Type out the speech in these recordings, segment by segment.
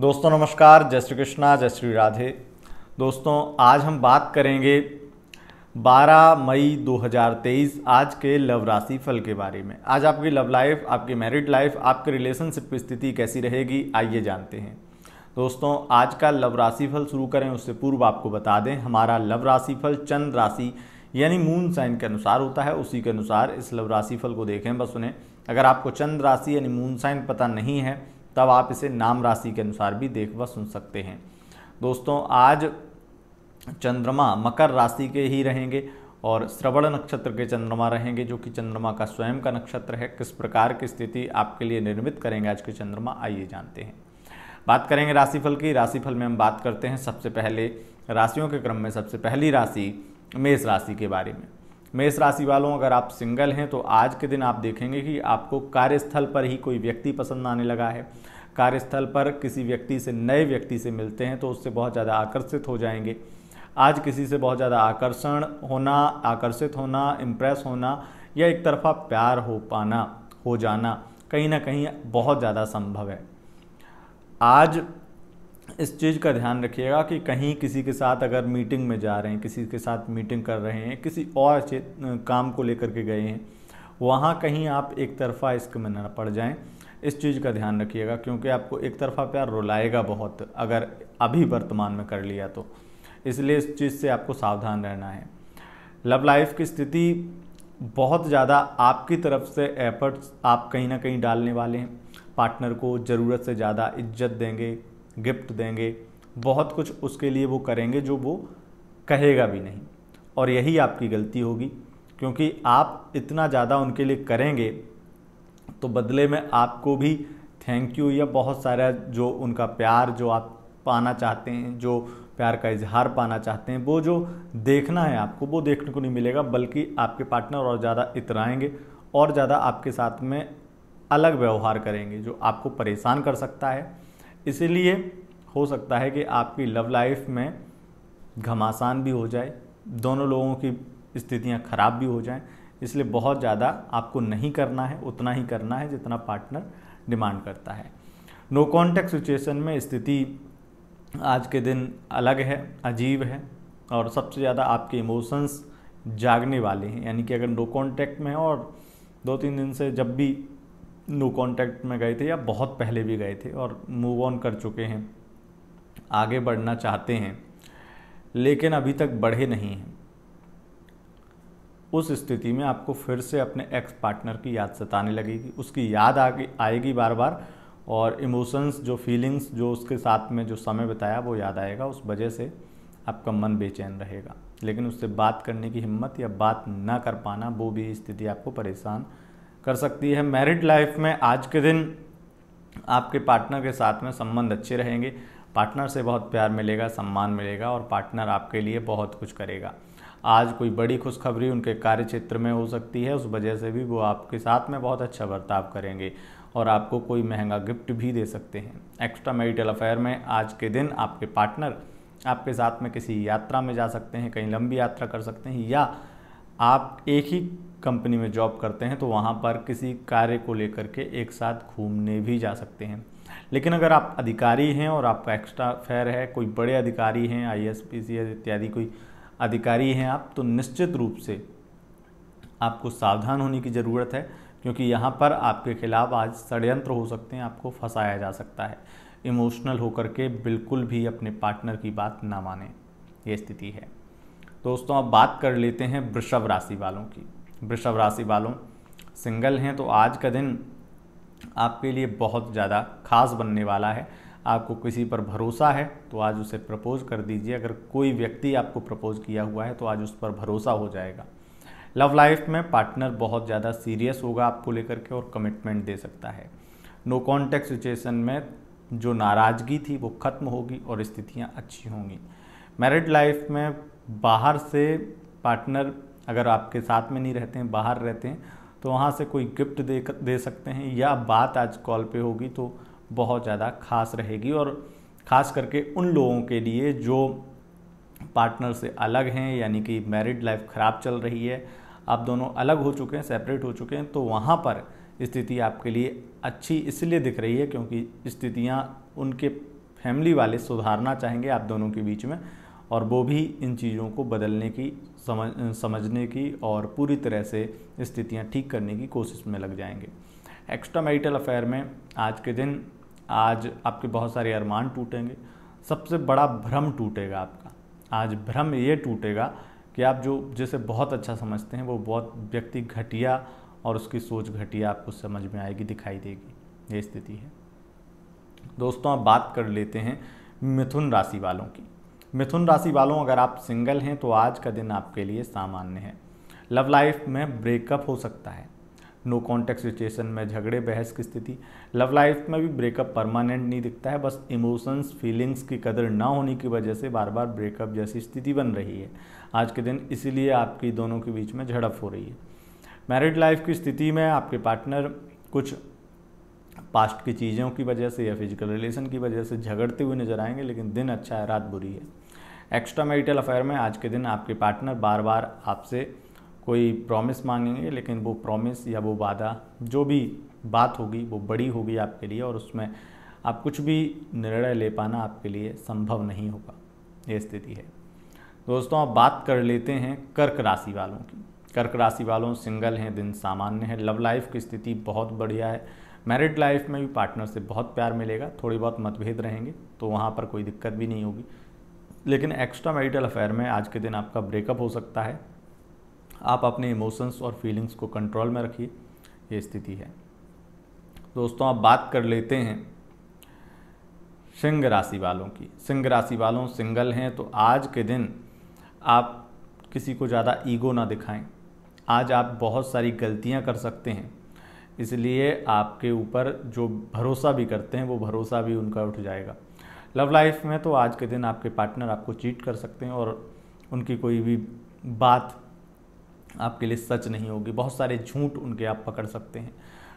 दोस्तों नमस्कार जय श्री कृष्णा जय श्री राधे दोस्तों आज हम बात करेंगे 12 मई 2023 आज के लव राशि फल के बारे में आज आपकी लव लाइफ आपकी मैरिड लाइफ आपके रिलेशनशिप की स्थिति कैसी रहेगी आइए जानते हैं दोस्तों आज का लव राशि फल शुरू करें उससे पूर्व आपको बता दें हमारा लव राशि फल चंद्र राशि यानी मून साइन के अनुसार होता है उसी के अनुसार इस लव राशिफल को देखें बस उन्हें अगर आपको चंद्र राशि यानी मून साइन पता नहीं है तब आप इसे नाम राशि के अनुसार भी देख व सुन सकते हैं दोस्तों आज चंद्रमा मकर राशि के ही रहेंगे और श्रवण नक्षत्र के चंद्रमा रहेंगे जो कि चंद्रमा का स्वयं का नक्षत्र है किस प्रकार की स्थिति आपके लिए निर्मित करेंगे आज के चंद्रमा आइए जानते हैं बात करेंगे राशिफल की राशिफल में हम बात करते हैं सबसे पहले राशियों के क्रम में सबसे पहली राशि मेष राशि के बारे में मेष राशि वालों अगर आप सिंगल हैं तो आज के दिन आप देखेंगे कि आपको कार्यस्थल पर ही कोई व्यक्ति पसंद आने लगा है कार्यस्थल पर किसी व्यक्ति से नए व्यक्ति से मिलते हैं तो उससे बहुत ज़्यादा आकर्षित हो जाएंगे आज किसी से बहुत ज़्यादा आकर्षण होना आकर्षित होना इम्प्रेस होना या एक तरफा प्यार हो पाना हो जाना कहीं ना कहीं बहुत ज़्यादा संभव है आज इस चीज़ का ध्यान रखिएगा कि कहीं किसी के साथ अगर मीटिंग में जा रहे हैं किसी के साथ मीटिंग कर रहे हैं किसी और काम को लेकर के गए हैं वहाँ कहीं आप एक तरफा इसके में न पड़ जाएं इस चीज़ का ध्यान रखिएगा क्योंकि आपको एक तरफा प्यार रुलाएगा बहुत अगर अभी वर्तमान में कर लिया तो इसलिए इस चीज़ से आपको सावधान रहना है लव लाइफ की स्थिति बहुत ज़्यादा आपकी तरफ से एफर्ट्स आप कहीं ना कहीं डालने वाले हैं पार्टनर को ज़रूरत से ज़्यादा इज्जत देंगे गिफ्ट देंगे बहुत कुछ उसके लिए वो करेंगे जो वो कहेगा भी नहीं और यही आपकी गलती होगी क्योंकि आप इतना ज़्यादा उनके लिए करेंगे तो बदले में आपको भी थैंक यू या बहुत सारा जो उनका प्यार जो आप पाना चाहते हैं जो प्यार का इजहार पाना चाहते हैं वो जो देखना है आपको वो देखने को नहीं मिलेगा बल्कि आपके पार्टनर और ज़्यादा इतराएंगे और ज़्यादा आपके साथ में अलग व्यवहार करेंगे जो आपको परेशान कर सकता है इसीलिए हो सकता है कि आपकी लव लाइफ में घमासान भी हो जाए दोनों लोगों की स्थितियां ख़राब भी हो जाएं इसलिए बहुत ज़्यादा आपको नहीं करना है उतना ही करना है जितना पार्टनर डिमांड करता है नो कॉन्टैक्ट सिचुएशन में स्थिति आज के दिन अलग है अजीब है और सबसे ज़्यादा आपके इमोशंस जागने वाले हैं यानी कि अगर नो कॉन्टैक्ट में और दो तीन दिन से जब भी नो कॉन्टैक्ट में गए थे या बहुत पहले भी गए थे और मूव ऑन कर चुके हैं आगे बढ़ना चाहते हैं लेकिन अभी तक बढ़े नहीं हैं उस स्थिति में आपको फिर से अपने एक्स पार्टनर की याद सताने लगेगी उसकी याद आगे आएगी बार बार और इमोशंस जो फीलिंग्स जो उसके साथ में जो समय बताया वो याद आएगा उस वजह से आपका मन बेचैन रहेगा लेकिन उससे बात करने की हिम्मत या बात ना कर पाना वो भी स्थिति आपको परेशान कर सकती है मैरिड लाइफ में आज के दिन आपके पार्टनर के साथ में संबंध अच्छे रहेंगे पार्टनर से बहुत प्यार मिलेगा सम्मान मिलेगा और पार्टनर आपके लिए बहुत कुछ करेगा आज कोई बड़ी खुशखबरी उनके कार्य क्षेत्र में हो सकती है उस वजह से भी वो आपके साथ में बहुत अच्छा बर्ताव करेंगे और आपको कोई महंगा गिफ्ट भी दे सकते हैं एक्स्ट्रा मैरिटल अफेयर में आज के दिन आपके पार्टनर आपके साथ में किसी यात्रा में जा सकते हैं कहीं लंबी यात्रा कर सकते हैं या आप एक ही कंपनी में जॉब करते हैं तो वहाँ पर किसी कार्य को लेकर के एक साथ घूमने भी जा सकते हैं लेकिन अगर आप अधिकारी हैं और आपका एक्स्ट्रा फेयर है कोई बड़े अधिकारी हैं आई एस पी सी इत्यादि कोई अधिकारी हैं आप तो निश्चित रूप से आपको सावधान होने की ज़रूरत है क्योंकि यहाँ पर आपके खिलाफ आज षडयंत्र हो सकते हैं आपको फंसाया जा सकता है इमोशनल होकर के बिल्कुल भी अपने पार्टनर की बात ना माने ये स्थिति है दोस्तों अब बात कर लेते हैं वृषभ राशि वालों की वृषभ राशि वालों सिंगल हैं तो आज का दिन आपके लिए बहुत ज़्यादा खास बनने वाला है आपको किसी पर भरोसा है तो आज उसे प्रपोज कर दीजिए अगर कोई व्यक्ति आपको प्रपोज किया हुआ है तो आज उस पर भरोसा हो जाएगा लव लाइफ में पार्टनर बहुत ज़्यादा सीरियस होगा आपको लेकर के और कमिटमेंट दे सकता है नो कॉन्टेक्ट सिचुएशन में जो नाराज़गी थी वो खत्म होगी और स्थितियाँ अच्छी होंगी मैरिड लाइफ में बाहर से पार्टनर अगर आपके साथ में नहीं रहते हैं बाहर रहते हैं तो वहाँ से कोई गिफ्ट दे दे सकते हैं या बात आज कॉल पे होगी तो बहुत ज़्यादा खास रहेगी और ख़ास करके उन लोगों के लिए जो पार्टनर से अलग हैं यानी कि मैरिड लाइफ ख़राब चल रही है आप दोनों अलग हो चुके हैं सेपरेट हो चुके हैं तो वहाँ पर स्थिति आपके लिए अच्छी इसलिए दिख रही है क्योंकि स्थितियाँ उनके फैमिली वाले सुधारना चाहेंगे आप दोनों के बीच में और वो भी इन चीज़ों को बदलने की समझ समझने की और पूरी तरह से स्थितियाँ ठीक करने की कोशिश में लग जाएंगे एक्स्ट्रा मैरिटल अफेयर में आज के दिन आज आपके बहुत सारे अरमान टूटेंगे सबसे बड़ा भ्रम टूटेगा आपका आज भ्रम ये टूटेगा कि आप जो जिसे बहुत अच्छा समझते हैं वो बहुत व्यक्ति घटिया और उसकी सोच घटिया आपको समझ में आएगी दिखाई देगी ये स्थिति है दोस्तों आप बात कर लेते हैं मिथुन राशि वालों की मिथुन राशि वालों अगर आप सिंगल हैं तो आज का दिन आपके लिए सामान्य है लव लाइफ में ब्रेकअप हो सकता है नो कॉन्टेक्ट सिचुएशन में झगड़े बहस की स्थिति लव लाइफ में भी ब्रेकअप परमानेंट नहीं दिखता है बस इमोशंस फीलिंग्स की कदर ना होने की वजह से बार बार ब्रेकअप जैसी स्थिति बन रही है आज के दिन इसीलिए आपकी दोनों के बीच में झड़प हो रही है मैरिड लाइफ की स्थिति में आपके पार्टनर कुछ पास्ट की चीज़ों की वजह से या फिजिकल रिलेशन की वजह से झगड़ते हुए नजर आएंगे लेकिन दिन अच्छा है रात बुरी है एक्स्ट्रा मैरिटल अफेयर में आज के दिन आपके पार्टनर बार बार आपसे कोई प्रॉमिस मांगेंगे लेकिन वो प्रॉमिस या वो वादा जो भी बात होगी वो बड़ी होगी आपके लिए और उसमें आप कुछ भी निर्णय ले पाना आपके लिए संभव नहीं होगा ये स्थिति है दोस्तों आप बात कर लेते हैं कर्क राशि वालों की कर्क राशि वालों सिंगल हैं दिन सामान्य है लव लाइफ की स्थिति बहुत बढ़िया है मैरिड लाइफ में भी पार्टनर से बहुत प्यार मिलेगा थोड़ी बहुत मतभेद रहेंगे तो वहाँ पर कोई दिक्कत भी नहीं होगी लेकिन एक्स्ट्रा मैरिटल अफेयर में आज के दिन आपका ब्रेकअप हो सकता है आप अपने इमोशंस और फीलिंग्स को कंट्रोल में रखिए ये स्थिति है दोस्तों आप बात कर लेते हैं सिंह राशि वालों की सिंह राशि वालों सिंगल हैं तो आज के दिन आप किसी को ज़्यादा ईगो ना दिखाएं आज आप बहुत सारी गलतियां कर सकते हैं इसलिए आपके ऊपर जो भरोसा भी करते हैं वो भरोसा भी उनका उठ जाएगा लव लाइफ में तो आज के दिन आपके पार्टनर आपको चीट कर सकते हैं और उनकी कोई भी बात आपके लिए सच नहीं होगी बहुत सारे झूठ उनके आप पकड़ सकते हैं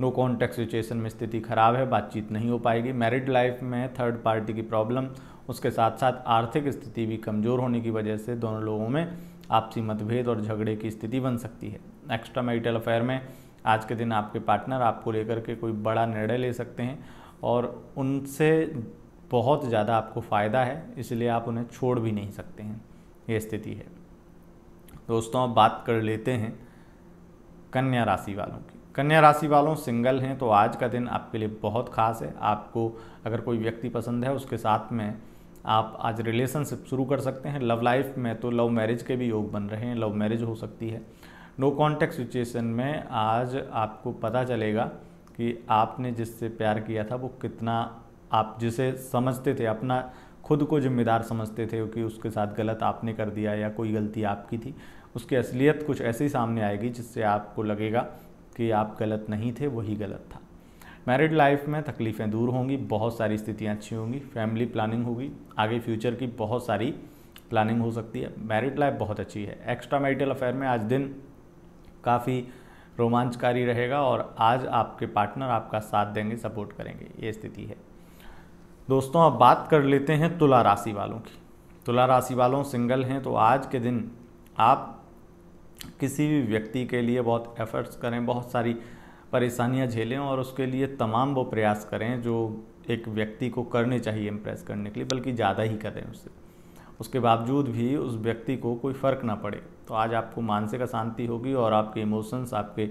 नो कॉन्टैक्ट सिचुएशन में स्थिति खराब है बातचीत नहीं हो पाएगी मैरिड लाइफ में थर्ड पार्टी की प्रॉब्लम उसके साथ साथ आर्थिक स्थिति भी कमज़ोर होने की वजह से दोनों लोगों में आपसी मतभेद और झगड़े की स्थिति बन सकती है एक्स्ट्रा मैरिटल अफेयर में आज के दिन आपके पार्टनर आपको लेकर के कोई बड़ा निर्णय ले सकते हैं और उनसे बहुत ज़्यादा आपको फ़ायदा है इसलिए आप उन्हें छोड़ भी नहीं सकते हैं ये स्थिति है दोस्तों अब बात कर लेते हैं कन्या राशि वालों की कन्या राशि वालों सिंगल हैं तो आज का दिन आपके लिए बहुत खास है आपको अगर कोई व्यक्ति पसंद है उसके साथ में आप आज रिलेशनशिप शुरू कर सकते हैं लव लाइफ में तो लव मैरिज के भी योग बन रहे हैं लव मैरिज हो सकती है नो कॉन्टेक्ट सिचुएशन में आज आपको पता चलेगा कि आपने जिससे प्यार किया था वो कितना आप जिसे समझते थे अपना खुद को जिम्मेदार समझते थे कि उसके साथ गलत आपने कर दिया या कोई गलती आपकी थी उसकी असलियत कुछ ऐसे ही सामने आएगी जिससे आपको लगेगा कि आप गलत नहीं थे वही गलत था मैरिड लाइफ में तकलीफ़ें दूर होंगी बहुत सारी स्थितियाँ अच्छी होंगी फैमिली प्लानिंग होगी आगे फ्यूचर की बहुत सारी प्लानिंग हो सकती है मैरिड लाइफ बहुत अच्छी है एक्स्ट्रा मैरिटल अफेयर में आज दिन काफ़ी रोमांचकारी रहेगा और आज आपके पार्टनर आपका साथ देंगे सपोर्ट करेंगे ये स्थिति है दोस्तों अब बात कर लेते हैं तुला राशि वालों की तुला राशि वालों सिंगल हैं तो आज के दिन आप किसी भी व्यक्ति के लिए बहुत एफर्ट्स करें बहुत सारी परेशानियां झेलें और उसके लिए तमाम वो प्रयास करें जो एक व्यक्ति को करने चाहिए इम्प्रेस करने के लिए बल्कि ज़्यादा ही करें उससे उसके बावजूद भी उस व्यक्ति को कोई फ़र्क ना पड़े तो आज आपको मानसिक अशांति होगी और आपके इमोशंस आपके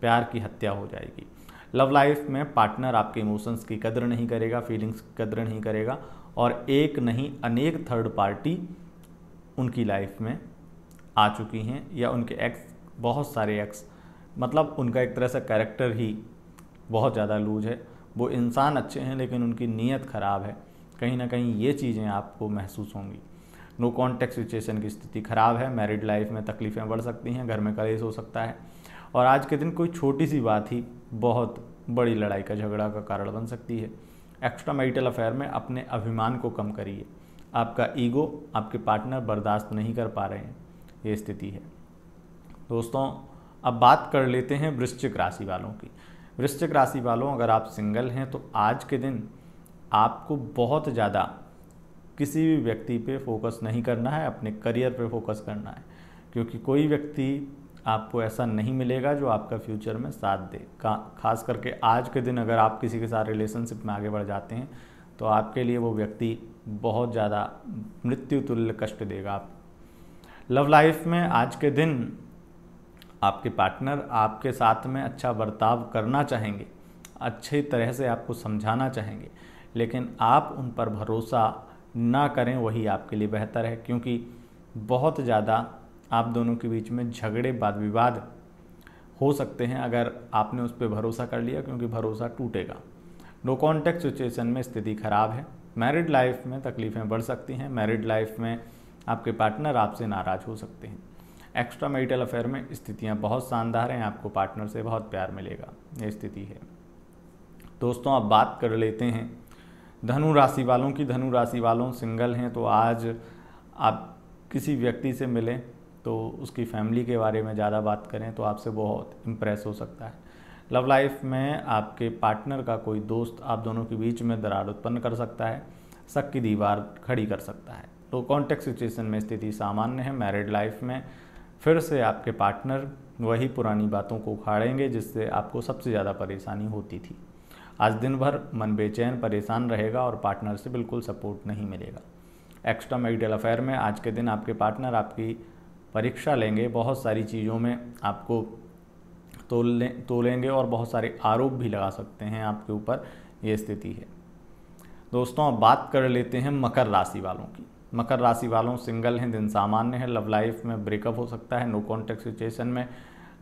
प्यार की हत्या हो जाएगी लव लाइफ में पार्टनर आपके इमोशंस की कदर नहीं करेगा फीलिंग्स की कदर नहीं करेगा और एक नहीं अनेक थर्ड पार्टी उनकी लाइफ में आ चुकी हैं या उनके एक्स बहुत सारे एक्स मतलब उनका एक तरह से कैरेक्टर ही बहुत ज़्यादा लूज है वो इंसान अच्छे हैं लेकिन उनकी नीयत ख़राब है कहीं ना कहीं ये चीज़ें आपको महसूस होंगी नो कॉन्टैक्ट सिचुएशन की स्थिति खराब है मैरिड लाइफ में तकलीफ़ें बढ़ सकती हैं घर में कलेस हो सकता है और आज के दिन कोई छोटी सी बात ही बहुत बड़ी लड़ाई का झगड़ा का कारण बन सकती है एक्स्ट्रा मैरिटल अफेयर में अपने अभिमान को कम करिए आपका ईगो आपके पार्टनर बर्दाश्त नहीं कर पा रहे हैं ये स्थिति है दोस्तों अब बात कर लेते हैं वृश्चिक राशि वालों की वृश्चिक राशि वालों अगर आप सिंगल हैं तो आज के दिन आपको बहुत ज़्यादा किसी भी व्यक्ति पे फोकस नहीं करना है अपने करियर पे फोकस करना है क्योंकि कोई व्यक्ति आपको ऐसा नहीं मिलेगा जो आपका फ्यूचर में साथ दे खास करके आज के दिन अगर आप किसी के साथ रिलेशनशिप में आगे बढ़ जाते हैं तो आपके लिए वो व्यक्ति बहुत ज़्यादा मृत्यु तुल्य कष्ट देगा आप लव लाइफ में आज के दिन आपके पार्टनर आपके साथ में अच्छा बर्ताव करना चाहेंगे अच्छी तरह से आपको समझाना चाहेंगे लेकिन आप उन पर भरोसा ना करें वही आपके लिए बेहतर है क्योंकि बहुत ज़्यादा आप दोनों के बीच में झगड़े वाद विवाद हो सकते हैं अगर आपने उस पर भरोसा कर लिया क्योंकि भरोसा टूटेगा नो कॉन्टैक्ट सिचुएशन में स्थिति ख़राब है मैरिड लाइफ में तकलीफ़ें बढ़ सकती हैं मैरिड लाइफ में आपके पार्टनर आपसे नाराज़ हो सकते हैं एक्स्ट्रा मेरिटल अफेयर में स्थितियाँ बहुत शानदार हैं आपको पार्टनर से बहुत प्यार मिलेगा ये स्थिति है दोस्तों आप बात कर लेते हैं धनु राशि वालों की धनु राशि वालों सिंगल हैं तो आज आप किसी व्यक्ति से मिलें तो उसकी फैमिली के बारे में ज़्यादा बात करें तो आपसे बहुत इम्प्रेस हो सकता है लव लाइफ में आपके पार्टनर का कोई दोस्त आप दोनों के बीच में दरार उत्पन्न कर सकता है शक की दीवार खड़ी कर सकता है तो कॉन्टेक्ट सिचुएशन में स्थिति सामान्य है मैरिड लाइफ में फिर से आपके पार्टनर वही पुरानी बातों को उखाड़ेंगे जिससे आपको सबसे ज़्यादा परेशानी होती थी आज दिन भर मन बेचैन परेशान रहेगा और पार्टनर से बिल्कुल सपोर्ट नहीं मिलेगा एक्स्ट्रा मैरिटल अफेयर में आज के दिन आपके पार्टनर आपकी परीक्षा लेंगे बहुत सारी चीज़ों में आपको तो लेंगे तोलेंगे और बहुत सारे आरोप भी लगा सकते हैं आपके ऊपर ये स्थिति है दोस्तों अब बात कर लेते हैं मकर राशि वालों की मकर राशि वालों सिंगल हैं दिन सामान्य है लव लाइफ में ब्रेकअप हो सकता है नो कॉन्टेक्ट सिचुएशन में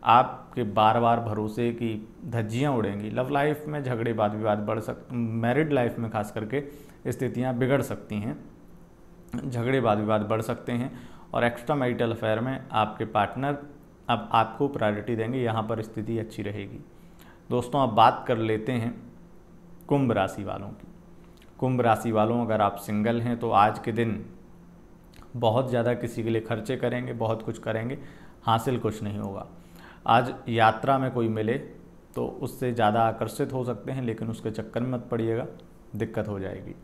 आपके बार बार भरोसे की धज्जियाँ उड़ेंगी लव लाइफ में झगड़े वाद विवाद बढ़ सक मैरिड लाइफ में खास करके स्थितियाँ बिगड़ सकती हैं झगड़े वाद विवाद बढ़ सकते हैं और एक्स्ट्रा मैरिटल अफेयर में आपके पार्टनर अब आपको प्रायोरिटी देंगे यहाँ पर स्थिति अच्छी रहेगी दोस्तों अब बात कर लेते हैं कुंभ राशि वालों की कुंभ राशि वालों अगर आप सिंगल हैं तो आज के दिन बहुत ज़्यादा किसी के लिए खर्चे करेंगे बहुत कुछ करेंगे हासिल कुछ नहीं होगा आज यात्रा में कोई मिले तो उससे ज़्यादा आकर्षित हो सकते हैं लेकिन उसके चक्कर में मत पड़िएगा दिक्कत हो जाएगी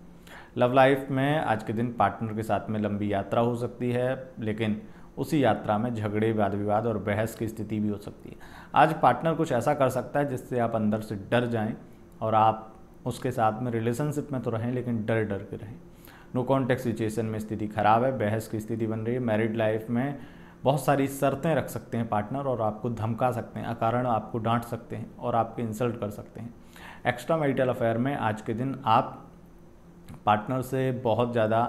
लव लाइफ में आज के दिन पार्टनर के साथ में लंबी यात्रा हो सकती है लेकिन उसी यात्रा में झगड़े वाद विवाद और बहस की स्थिति भी हो सकती है आज पार्टनर कुछ ऐसा कर सकता है जिससे आप अंदर से डर जाएं और आप उसके साथ में रिलेशनशिप में तो रहें लेकिन डर डर के रहें नो कॉन्टेक्ट सिचुएशन में स्थिति खराब है बहस की स्थिति बन रही है मैरिड लाइफ में बहुत सारी शर्तें रख सकते हैं पार्टनर और आपको धमका सकते हैं अकारण आपको डांट सकते हैं और आपके इंसल्ट कर सकते हैं एक्स्ट्रा मैरिटल अफेयर में आज के दिन आप पार्टनर से बहुत ज़्यादा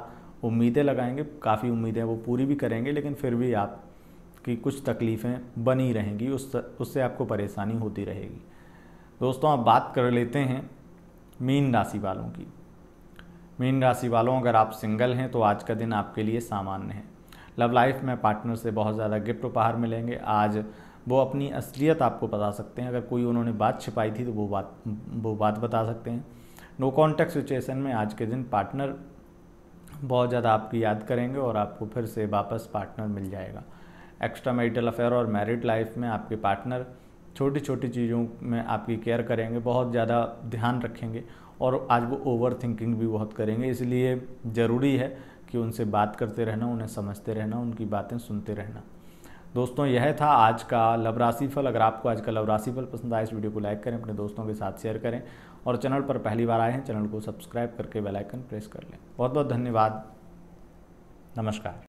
उम्मीदें लगाएंगे काफ़ी उम्मीदें वो पूरी भी करेंगे लेकिन फिर भी आप की कुछ तकलीफ़ें बनी रहेंगी उस उससे आपको परेशानी होती रहेगी दोस्तों आप बात कर लेते हैं मीन राशि वालों की मीन राशि वालों अगर आप सिंगल हैं तो आज का दिन आपके लिए सामान्य है लव लाइफ में पार्टनर से बहुत ज़्यादा गिफ्ट उपहार मिलेंगे आज वो अपनी असलियत आपको बता सकते हैं अगर कोई उन्होंने बात छिपाई थी तो वो बात वो बात बता सकते हैं नो कॉन्टैक्ट सिचुएशन में आज के दिन पार्टनर बहुत ज़्यादा आपकी याद करेंगे और आपको फिर से वापस पार्टनर मिल जाएगा एक्स्ट्रा मैरिटल अफेयर और मैरिड लाइफ में आपके पार्टनर छोटी छोटी चीज़ों में आपकी केयर करेंगे बहुत ज़्यादा ध्यान रखेंगे और आज वो ओवर थिंकिंग भी बहुत करेंगे इसलिए ज़रूरी है कि उनसे बात करते रहना उन्हें समझते रहना उनकी बातें सुनते रहना दोस्तों यह था आज का लव राशिफल अगर आपको आज का लव राशिफल पसंद आए इस वीडियो को लाइक करें अपने दोस्तों के साथ शेयर करें और चैनल पर पहली बार आए हैं चैनल को सब्सक्राइब करके बेल आइकन प्रेस कर लें बहुत बहुत धन्यवाद नमस्कार